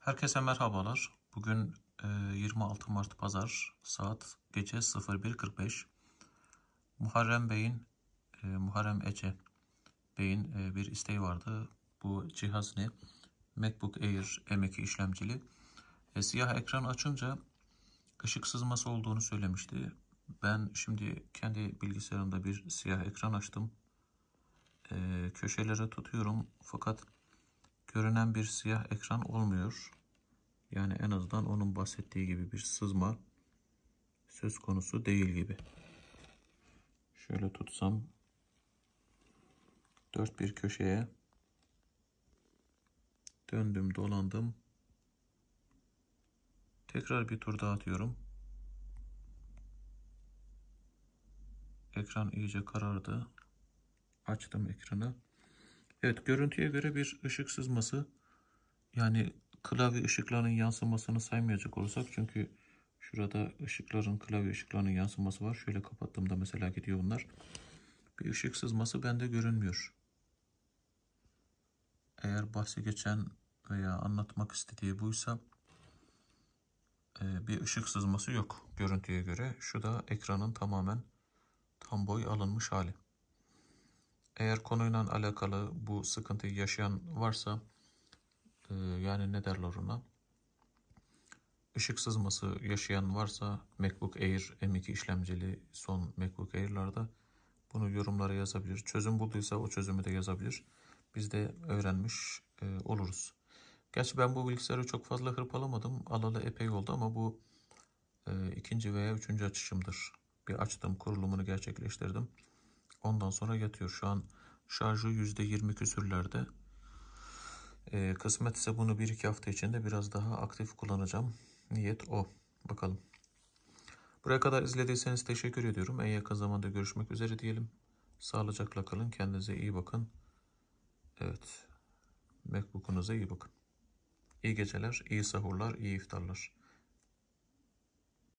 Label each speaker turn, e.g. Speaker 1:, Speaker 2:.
Speaker 1: Herkese merhabalar. Bugün 26 e, Mart Pazar saat gece 01.45. Muharrem Bey'in e, Muharrem Ece Bey'in e, bir isteği vardı. Bu cihaz ne? MacBook Air M2 işlemcili. E, siyah ekran açınca ışık sızması olduğunu söylemişti. Ben şimdi kendi bilgisayarımda bir siyah ekran açtım. E, köşelere tutuyorum fakat görünen bir siyah ekran olmuyor. Yani en azından onun bahsettiği gibi bir sızma söz konusu değil gibi. Şöyle tutsam dört bir köşeye döndüm dolandım. Tekrar bir tur daha atıyorum. Ekran iyice karardı. Açtım ekranı. Evet görüntüye göre bir ışık sızması yani klavye ışıklarının yansımasını saymayacak olursak çünkü şurada ışıkların klavye ışıklarının yansıması var. Şöyle kapattığımda mesela gidiyor bunlar. Bir ışık sızması bende görünmüyor. Eğer bahsi geçen veya anlatmak istediği buysa e, bir ışık sızması yok görüntüye göre. Şu da ekranın tamamen tam boy alınmış hali. Eğer konuyla alakalı bu sıkıntıyı yaşayan varsa e, yani ne derler ona? Işık sızması yaşayan varsa MacBook Air M2 işlemcili son MacBook Air'larda bunu yorumlara yazabilir. Çözüm bulduysa o çözümü de yazabilir. Biz de öğrenmiş e, oluruz. Gerçi ben bu bilgisayarı çok fazla hırpalamadım. Alalı epey oldu ama bu e, ikinci veya üçüncü açışımdır. Bir açtım, kurulumunu gerçekleştirdim. Ondan sonra yatıyor. Şu an şarjı %20 küsürlerde. Ee, kısmet ise bunu 1-2 hafta içinde biraz daha aktif kullanacağım. Niyet o. Bakalım. Buraya kadar izlediyseniz teşekkür ediyorum. En yakın zamanda görüşmek üzere diyelim. Sağlıcakla kalın. Kendinize iyi bakın. Evet. Macbook'unuza iyi bakın. İyi geceler, iyi sahurlar, iyi iftarlar.